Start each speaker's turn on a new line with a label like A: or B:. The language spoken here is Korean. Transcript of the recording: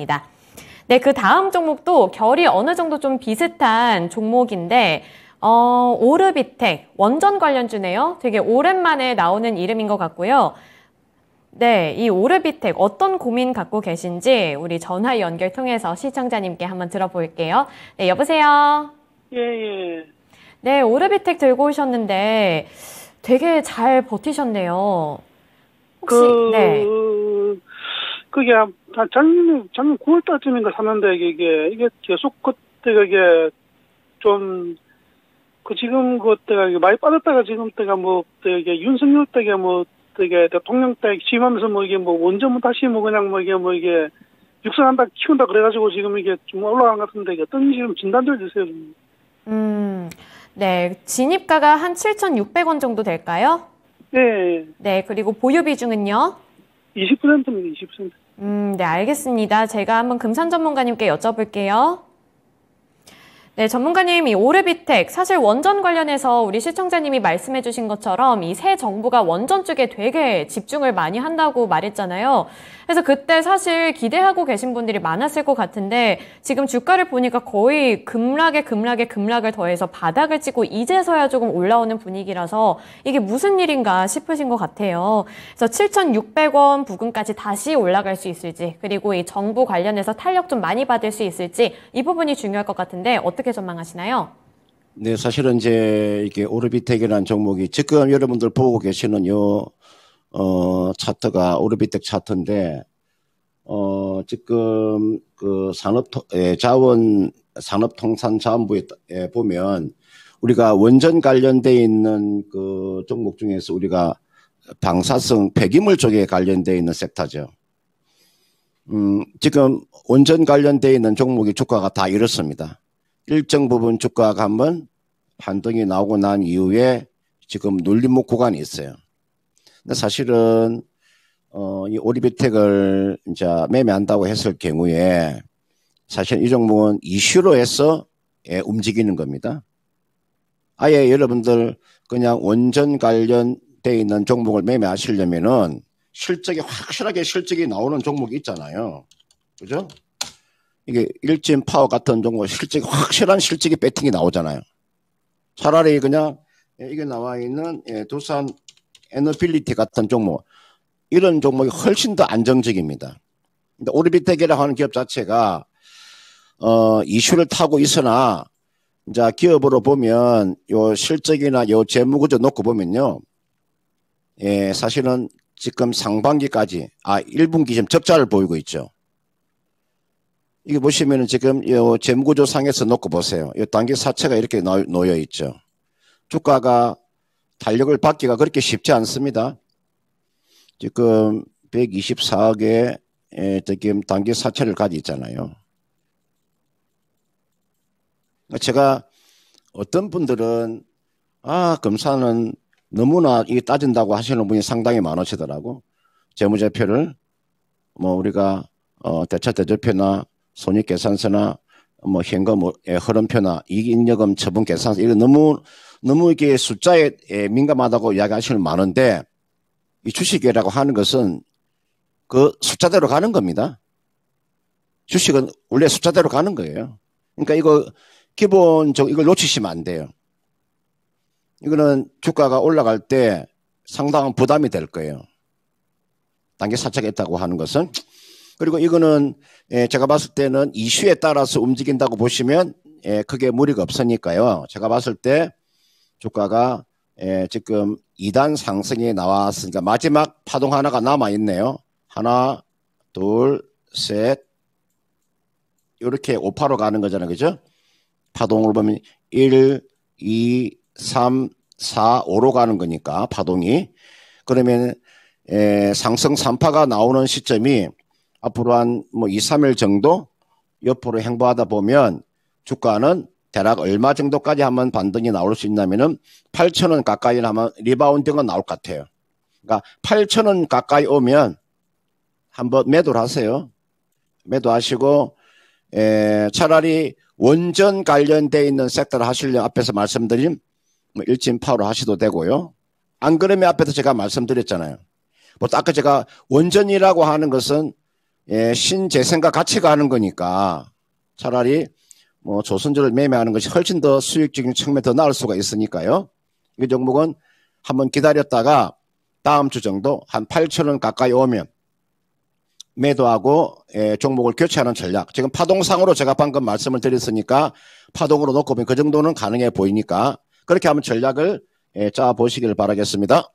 A: 있습니다. 네, 그 다음 종목도 결이 어느 정도 좀 비슷한 종목인데 어, 오르비텍, 원전 관련주네요. 되게 오랜만에 나오는 이름인 것 같고요. 네, 이 오르비텍 어떤 고민 갖고 계신지 우리 전화 연결 통해서 시청자님께 한번 들어볼게요. 네, 여보세요.
B: 예, 예.
A: 네, 오르비텍 들고 오셨는데 되게 잘 버티셨네요. 혹시 그... 네. 그게 한 작년 작년 9월 달쯤인가 샀는데 이게 이게 계속 그 그때가 이게 좀 그 지금 그때가 많이 빠졌다가 지금 때가 뭐 이게 윤석열 때가 뭐 이게 대통령 때 취임하면서 뭐 이게 뭐 원전 뭐 다시 뭐 그냥 뭐 이게 뭐 이게 육성한다 키운다 그래가지고 지금 이게 좀 올라간 것 같은데 이게 어떤지 금 진단 좀주세요 음, 네 진입가가 한 7,600원 정도 될까요? 네. 네 그리고 보유 비중은요? 20%입니다. 20%. 음, 네, 알겠습니다. 제가 한번 금산 전문가님께 여쭤볼게요. 네, 전문가님, 이 오르비텍, 사실 원전 관련해서 우리 시청자님이 말씀해 주신 것처럼 이 새 정부가 원전 쪽에 되게 집중을 많이 한다고 말했잖아요. 그래서 그때 사실 기대하고 계신 분들이 많았을 것 같은데 지금 주가를 보니까 거의 급락에 급락에 급락을 더해서 바닥을 찍고 이제서야 조금 올라오는 분위기라서 이게 무슨 일인가 싶으신 것 같아요. 그래서 7,600원 부근까지 다시 올라갈 수 있을지 그리고 이 정부 관련해서 탄력 좀 많이 받을 수 있을지 이 부분이 중요할 것 같은데 어떻게 어떻게 전망하시나요?
B: 네, 사실은 이제 이게 오르비텍이라는 종목이 지금 여러분들 보고 계시는 요, 어, 차트가 오르비텍 차트인데, 어, 지금 그 산업, 예, 자원, 산업통상자원부에 예, 보면 우리가 원전 관련돼 있는 그 종목 중에서 우리가 방사성 폐기물 쪽에 관련돼 있는 섹터죠. 음, 지금 원전 관련돼 있는 종목의 주가가 다 이렇습니다. 일정 부분 주가가 한번 반등이 나오고 난 이후에 지금 눌림목 구간이 있어요. 근데 사실은 어, 이 오리비텍을 이제 매매한다고 했을 경우에 사실 이 종목은 이슈로 해서 예, 움직이는 겁니다. 아예 여러분들 그냥 원전 관련돼 있는 종목을 매매하시려면은 실적이 확실하게 실적이 나오는 종목이 있잖아요. 그죠? 이게 일진 파워 같은 정도 실적 확실한 실적의 배팅이 나오잖아요. 차라리 그냥 이게 나와 있는 예, 두산 에너빌리티 같은 종목 이런 종목이 훨씬 더 안정적입니다. 근데 오리비테계라고 하는 기업 자체가 어 이슈를 타고 있으나 이제 기업으로 보면 요 실적이나 요 재무구조 놓고 보면요. 예, 사실은 지금 상반기까지 아 1분기 지금 적자를 보이고 있죠. 이게 보시면 지금 요 재무구조상에서 놓고 보세요. 이단계 사채가 이렇게 놓여 있죠. 주가가 달력을 받기가 그렇게 쉽지 않습니다. 지금 124억의 예, 지금 단계 사채를 가지고 있잖아요. 그러니까 제가 어떤 분들은 아 검사는 너무나 이 따진다고 하시는 분이 상당히 많으시더라고 재무제표를 뭐 우리가 어 대차 대조표나 손익계산서나 뭐 현금의 흐름표나 이익잉여금 처분 계산서 이런 너무 너무 이게 숫자에 민감하다고 이야기하시는 많은데 이 주식이라고 하는 것은 그 숫자대로 가는 겁니다. 주식은 원래 숫자대로 가는 거예요. 그러니까 이거 기본적 이걸 놓치시면 안 돼요. 이거는 주가가 올라갈 때 상당한 부담이 될 거예요. 단계 사차했다고 하는 것은 그리고 이거는 예, 제가 봤을 때는 이슈에 따라서 움직인다고 보시면 예, 크게 무리가 없으니까요. 제가 봤을 때 주가가 예, 지금 2단 상승이 나왔으니까 마지막 파동 하나가 남아 있네요. 하나, 둘, 셋. 이렇게 5파로 가는 거잖아요. 그죠? 파동을 보면 1, 2, 3, 4, 5로 가는 거니까 파동이. 그러면 상승 3파가 나오는 시점이 앞으로 한뭐 2, 3일 정도 옆으로 행보하다 보면 주가는 대략 얼마 정도까지 하면 반등이 나올 수 있냐면은 8천원 가까이 하면 리바운드가 나올 것 같아요. 그러니까 8천원 가까이 오면 한번 매도를 하세요. 매도하시고 에, 차라리 원전 관련되어 있는 섹터를 하시려 앞에서 말씀드린 뭐 일진파로 하셔도 되고요. 안 그러면 앞에서 제가 말씀드렸잖아요. 뭐 아까 제가 원전이라고 하는 것은 예, 신재생과 같이 가는 거니까 차라리 뭐 조선주를 매매하는 것이 훨씬 더 수익적인 측면 더 나을 수가 있으니까요. 이 종목은 한번 기다렸다가 다음 주 정도 한 8천 원 가까이 오면 매도하고 예, 종목을 교체하는 전략. 지금 파동상으로 제가 방금 말씀을 드렸으니까 파동으로 놓고 보면 그 정도는 가능해 보이니까 그렇게 한번 전략을 예, 짜 보시길 바라겠습니다.